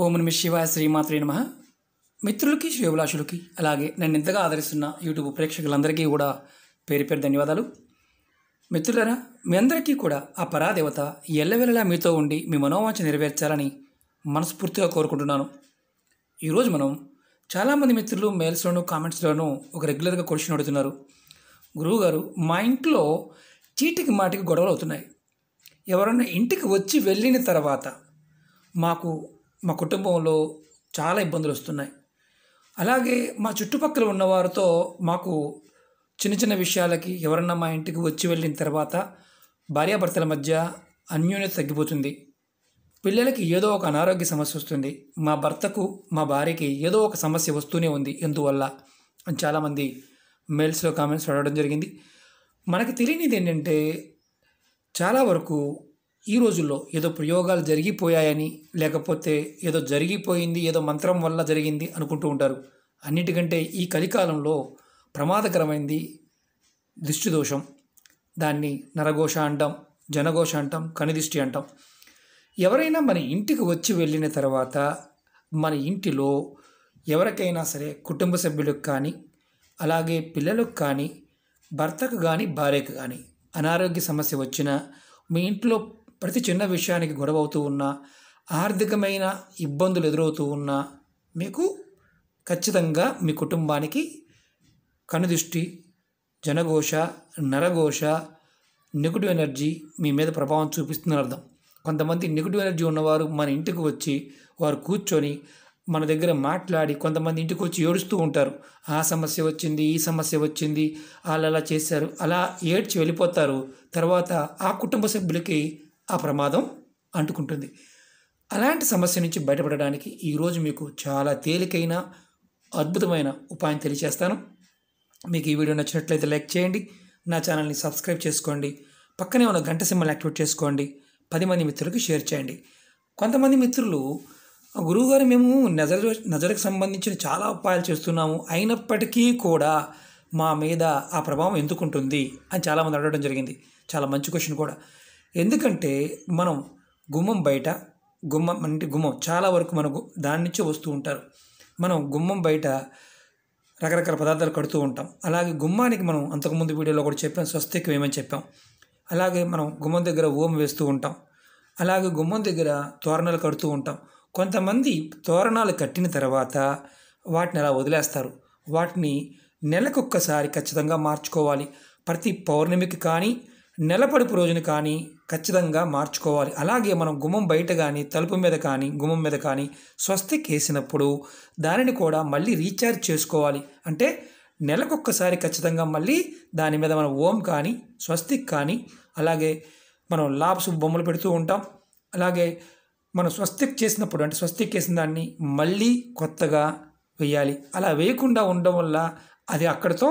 ఓం నమ శివాయ శ్రీమాత్రి నమ మిత్రులకి అభిలాషులకి అలాగే నన్ను ఇంతగా ఆదరిస్తున్న యూట్యూబ్ ప్రేక్షకులందరికీ కూడా పేరు పేరు ధన్యవాదాలు మిత్రులరా మీ అందరికీ కూడా ఆ పరాదేవత ఎల్లవెల్లలా మీతో ఉండి మీ మనోవాంచ నెరవేర్చాలని మనస్ఫూర్తిగా కోరుకుంటున్నాను ఈరోజు మనం చాలామంది మిత్రులు మెయిల్స్లోనూ కామెంట్స్లోనూ ఒక రెగ్యులర్గా క్వశ్చన్ అడుగుతున్నారు గురువుగారు మా ఇంట్లో చీటికి మాటికి గొడవలు అవుతున్నాయి ఎవరైనా ఇంటికి వచ్చి వెళ్ళిన తర్వాత మాకు మా కుటుంబంలో చాలా ఇబ్బందులు వస్తున్నాయి అలాగే మా చుట్టుపక్కల ఉన్నవారితో మాకు చిన్న చిన్న విషయాలకి ఎవరన్నా మా ఇంటికి వచ్చి వెళ్ళిన తర్వాత భార్యాభర్తల మధ్య అన్యోన్యత తగ్గిపోతుంది పిల్లలకి ఏదో ఒక అనారోగ్య సమస్య వస్తుంది మా భర్తకు మా భార్యకి ఏదో ఒక సమస్య వస్తూనే ఉంది ఎందువల్ల అని చాలామంది మెయిల్స్లో కామెంట్స్ అడగడం జరిగింది మనకు తెలియనిది ఏంటంటే చాలా వరకు ఈ రోజుల్లో ఏదో ప్రయోగాలు జరిగిపోయాయని లేకపోతే ఏదో జరిగిపోయింది ఏదో మంత్రం వల్ల జరిగింది అనుకుంటూ ఉంటారు అన్నిటికంటే ఈ కలికాలంలో ప్రమాదకరమైంది దృష్టి దోషం దాన్ని నరఘోష అంటాం జనఘోష అంటాం కనిదిష్టి అంటాం ఎవరైనా మన ఇంటికి వచ్చి వెళ్ళిన తర్వాత మన ఇంటిలో ఎవరికైనా సరే కుటుంబ సభ్యులకు కానీ అలాగే పిల్లలకు కానీ భర్తకు కానీ భార్యకు కానీ అనారోగ్య సమస్య వచ్చినా మీ ఇంట్లో ప్రతి చిన్న విషయానికి అవుతూ ఉన్నా ఆర్థికమైన ఇబ్బందులు ఎదురవుతూ ఉన్నా మీకు ఖచ్చితంగా మీ కుటుంబానికి కనుదిష్టి జనఘోష నరఘోష నెగిటివ్ ఎనర్జీ మీ మీద ప్రభావం చూపిస్తుందని అర్థం కొంతమంది నెగిటివ్ ఎనర్జీ ఉన్నవారు మన ఇంటికి వచ్చి వారు కూర్చొని మన దగ్గర మాట్లాడి కొంతమంది ఇంటికి వచ్చి ఏడుస్తూ ఉంటారు ఆ సమస్య వచ్చింది ఈ సమస్య వచ్చింది వాళ్ళు అలా చేశారు అలా ఏడ్చి వెళ్ళిపోతారు తర్వాత ఆ కుటుంబ సభ్యులకి ఆ ప్రమాదం అంటుకుంటుంది అలాంటి సమస్య నుంచి బయటపడడానికి ఈరోజు మీకు చాలా తేలికైన అద్భుతమైన ఉపాయం తెలియజేస్తాను మీకు ఈ వీడియో నచ్చినట్లయితే లైక్ చేయండి నా ఛానల్ని సబ్స్క్రైబ్ చేసుకోండి పక్కనే ఉన్న గంట సింబల్ యాక్టివేట్ చేసుకోండి పది మంది మిత్రులకు షేర్ చేయండి కొంతమంది మిత్రులు గురువుగారు మేము నజర నజరకు సంబంధించిన చాలా ఉపాయాలు చేస్తున్నాము అయినప్పటికీ కూడా మా మీద ఆ ప్రభావం ఎందుకుంటుంది అని చాలామంది అడగడం జరిగింది చాలా మంచి క్వశ్చన్ కూడా ఎందుకంటే మనం గుమ్మం బయట గుమ్మం అంటే గుమ్మం చాలా వరకు మనకు దాని నుంచే వస్తూ ఉంటారు మనం గుమ్మం బయట రకరకాల పదార్థాలు కడుతూ ఉంటాం అలాగే గుమ్మానికి మనం అంతకుముందు వీడియోలో కూడా చెప్పాం స్వస్తికం ఏమని చెప్పాం అలాగే మనం గుమ్మం దగ్గర ఓం వేస్తూ ఉంటాం అలాగే గుమ్మం దగ్గర తోరణాలు కడుతూ ఉంటాం కొంతమంది తోరణాలు కట్టిన తర్వాత వాటిని అలా వదిలేస్తారు వాటిని నెలకొక్కసారి ఖచ్చితంగా మార్చుకోవాలి ప్రతి పౌర్ణమికి కానీ నెలపడుపు రోజున కానీ ఖచ్చితంగా మార్చుకోవాలి అలాగే మనం గుమ్మం బయట కానీ తలుపు మీద కానీ గుమ్మం మీద కానీ స్వస్తిక్ వేసినప్పుడు దానిని కూడా మళ్ళీ రీఛార్జ్ చేసుకోవాలి అంటే నెలకొక్కసారి ఖచ్చితంగా మళ్ళీ దాని మీద మనం ఓం కానీ స్వస్తిక్ కానీ అలాగే మనం లాబ్స్ బొమ్మలు పెడుతూ ఉంటాం అలాగే మనం స్వస్తిక్ చేసినప్పుడు అంటే స్వస్తిక్ వేసిన దాన్ని మళ్ళీ కొత్తగా వేయాలి అలా వేయకుండా ఉండడం వల్ల అది అక్కడితో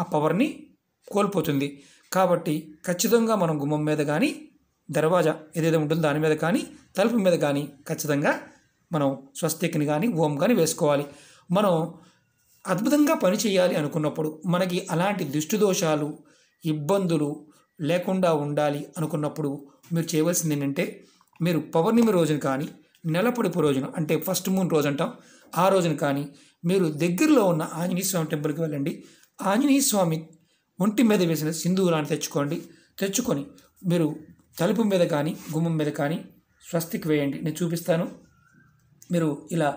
ఆ పవర్ని కోల్పోతుంది కాబట్టి ఖచ్చితంగా మనం గుమ్మం మీద కానీ దర్వాజా ఏదైతే ఉంటుందో దాని మీద కానీ తలుపు మీద కానీ ఖచ్చితంగా మనం స్వస్తిక్ని కానీ ఓం కానీ వేసుకోవాలి మనం అద్భుతంగా పని చేయాలి అనుకున్నప్పుడు మనకి అలాంటి దోషాలు ఇబ్బందులు లేకుండా ఉండాలి అనుకున్నప్పుడు మీరు చేయవలసింది ఏంటంటే మీరు పౌర్ణమి రోజున కానీ నెలపొడిపు రోజున అంటే ఫస్ట్ మూన్ రోజు అంటాం ఆ రోజున కానీ మీరు దగ్గరలో ఉన్న ఆంజనేయ స్వామి టెంపుల్కి వెళ్ళండి ఆంజనేయ స్వామి ఒంటి మీద వేసిన సింధూరాన్ని తెచ్చుకోండి తెచ్చుకొని మీరు తలుపు మీద కానీ గుమ్మం మీద కానీ స్వస్తిక్ వేయండి నేను చూపిస్తాను మీరు ఇలా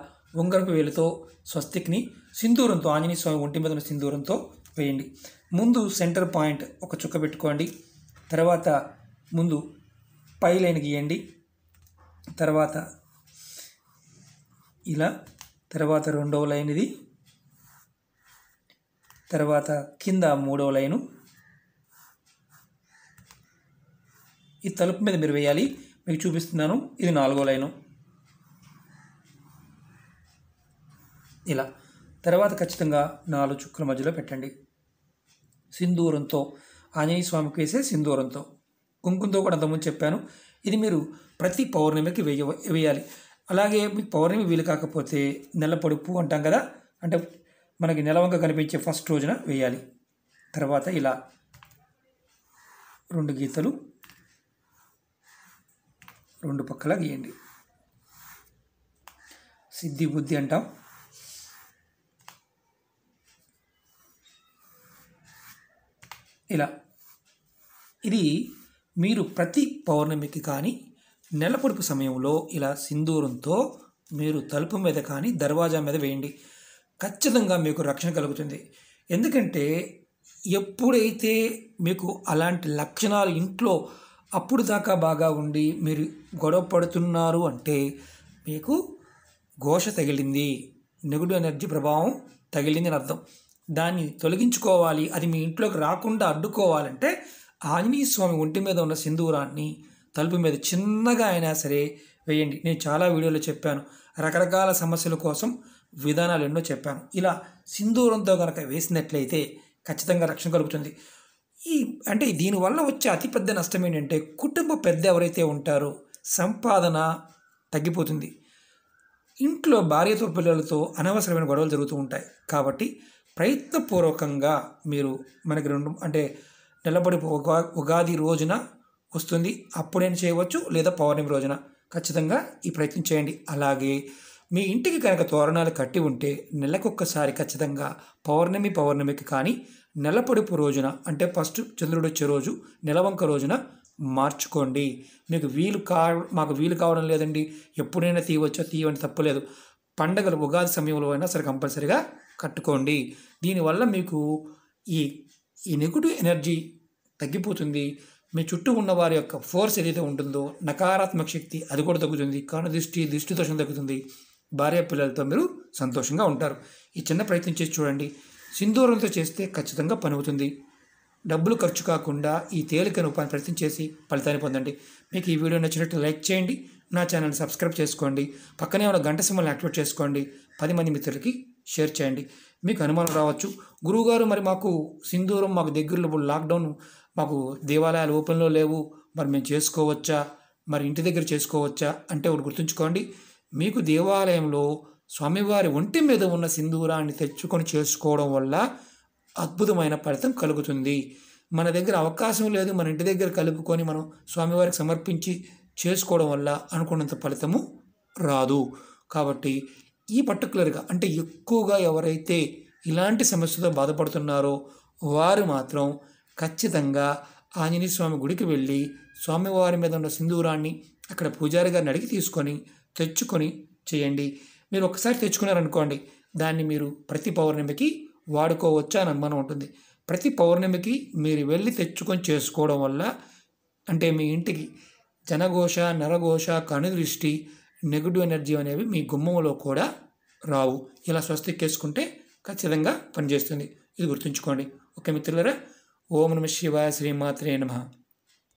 ఉంగరపు వేలుతో స్వస్తిక్ని సింధూరంతో ఆంజనేయ స్వామి ఒంటి మీద ఉన్న సింధూరంతో వేయండి ముందు సెంటర్ పాయింట్ ఒక చుక్క పెట్టుకోండి తర్వాత ముందు పై లైన్ గీయండి తర్వాత ఇలా తర్వాత రెండవ లైన్ ఇది తర్వాత కింద మూడవ లైను ఈ తలుపు మీద మీరు వేయాలి మీకు చూపిస్తున్నాను ఇది నాలుగో లైను ఇలా తర్వాత ఖచ్చితంగా నాలుగు చుక్కల మధ్యలో పెట్టండి సింధూరంతో ఆంజనేయ స్వామికి వేసే సింధూరంతో కుంకుమతో కూడా అంతకుముందు చెప్పాను ఇది మీరు ప్రతి పౌర్ణమికి వేయ వేయాలి అలాగే మీకు పౌర్ణమి వీలు కాకపోతే నెల పొడుపు అంటాం కదా అంటే మనకి నిలవంగా కనిపించే ఫస్ట్ రోజున వేయాలి తర్వాత ఇలా రెండు గీతలు రెండు పక్కల గీయండి సిద్ధి బుద్ధి అంటాం ఇలా ఇది మీరు ప్రతి పౌర్ణమికి కానీ నెల పొడుపు సమయంలో ఇలా సింధూరంతో మీరు తలుపు మీద కానీ దర్వాజా మీద వేయండి ఖచ్చితంగా మీకు రక్షణ కలుగుతుంది ఎందుకంటే ఎప్పుడైతే మీకు అలాంటి లక్షణాలు ఇంట్లో అప్పుడు దాకా బాగా ఉండి మీరు గొడవ పడుతున్నారు అంటే మీకు ఘోష తగిలింది నెగిటివ్ ఎనర్జీ ప్రభావం తగిలింది అని అర్థం దాన్ని తొలగించుకోవాలి అది మీ ఇంట్లోకి రాకుండా అడ్డుకోవాలంటే ఆంజనేయ స్వామి ఒంటి మీద ఉన్న సింధూరాన్ని తలుపు మీద చిన్నగా అయినా సరే వేయండి నేను చాలా వీడియోలో చెప్పాను రకరకాల సమస్యల కోసం విధానాలు ఎన్నో చెప్పాను ఇలా సింధూరంతో కనుక వేసినట్లయితే ఖచ్చితంగా రక్షణ కలుగుతుంది ఈ అంటే దీనివల్ల వచ్చే అతిపెద్ద నష్టం ఏంటంటే కుటుంబ పెద్ద ఎవరైతే ఉంటారో సంపాదన తగ్గిపోతుంది ఇంట్లో భార్యతో పిల్లలతో అనవసరమైన గొడవలు జరుగుతూ ఉంటాయి కాబట్టి ప్రయత్నపూర్వకంగా మీరు మనకి రెండు అంటే నిలబడి ఉగాది రోజున వస్తుంది అప్పుడేం చేయవచ్చు లేదా పౌర్ణమి రోజున ఖచ్చితంగా ఈ ప్రయత్నం చేయండి అలాగే మీ ఇంటికి కనుక తోరణాలు కట్టి ఉంటే నెలకొక్కసారి ఖచ్చితంగా పౌర్ణమి పౌర్ణమికి కానీ నెల రోజున అంటే ఫస్ట్ చంద్రుడు వచ్చే రోజు నెలవంక రోజున మార్చుకోండి మీకు వీలు కా మాకు వీలు కావడం లేదండి ఎప్పుడైనా తీయవచ్చో తీయవని తప్పలేదు పండగలు ఉగాది సమయంలో అయినా సరే కంపల్సరీగా కట్టుకోండి దీనివల్ల మీకు ఈ ఈ నెగిటివ్ ఎనర్జీ తగ్గిపోతుంది మీ చుట్టూ ఉన్న వారి యొక్క ఫోర్స్ ఏదైతే ఉంటుందో నకారాత్మక శక్తి అది కూడా తగ్గుతుంది కాను దృష్టి దృష్టి దోషం తగ్గుతుంది భార్య పిల్లలతో మీరు సంతోషంగా ఉంటారు ఈ చిన్న ప్రయత్నం చేసి చూడండి సింధూరంతో చేస్తే ఖచ్చితంగా పని అవుతుంది డబ్బులు ఖర్చు కాకుండా ఈ తేలికను ఉపాధి ప్రయత్నం చేసి ఫలితాన్ని పొందండి మీకు ఈ వీడియో నచ్చినట్టు లైక్ చేయండి నా ఛానల్ని సబ్స్క్రైబ్ చేసుకోండి పక్కనే ఉన్న గంట సింబల్ని యాక్టివేట్ చేసుకోండి పది మంది మిత్రులకి షేర్ చేయండి మీకు అనుమానం రావచ్చు గురువుగారు మరి మాకు సింధూరం మాకు దగ్గరలో లాక్డౌన్ మాకు దేవాలయాలు ఓపెన్లో లేవు మరి మేము చేసుకోవచ్చా మరి ఇంటి దగ్గర చేసుకోవచ్చా అంటే ఒకటి గుర్తుంచుకోండి మీకు దేవాలయంలో స్వామివారి ఒంటి మీద ఉన్న సింధూరాన్ని తెచ్చుకొని చేసుకోవడం వల్ల అద్భుతమైన ఫలితం కలుగుతుంది మన దగ్గర అవకాశం లేదు మన ఇంటి దగ్గర కలుపుకొని మనం స్వామివారికి సమర్పించి చేసుకోవడం వల్ల అనుకున్నంత ఫలితము రాదు కాబట్టి ఈ పర్టికులర్గా అంటే ఎక్కువగా ఎవరైతే ఇలాంటి సమస్యతో బాధపడుతున్నారో వారు మాత్రం ఖచ్చితంగా ఆంజనేయ స్వామి గుడికి వెళ్ళి స్వామివారి మీద ఉన్న సింధూరాన్ని అక్కడ పూజారి గారిని అడిగి తీసుకొని తెచ్చుకొని చేయండి మీరు ఒకసారి తెచ్చుకున్నారనుకోండి దాన్ని మీరు ప్రతి పౌర్ణమికి వాడుకోవచ్చు అని అనుమానం ఉంటుంది ప్రతి పౌర్ణమికి మీరు వెళ్ళి తెచ్చుకొని చేసుకోవడం వల్ల అంటే మీ ఇంటికి జనఘోష నరఘోష కనుదృష్టి నెగిటివ్ ఎనర్జీ అనేవి మీ గుమ్మంలో కూడా రావు ఇలా స్వస్తికేసుకుంటే ఖచ్చితంగా పనిచేస్తుంది ఇది గుర్తుంచుకోండి ఓకే మిత్రులరా ఓం నమ శివాయ శ్రీమాత్రే నమ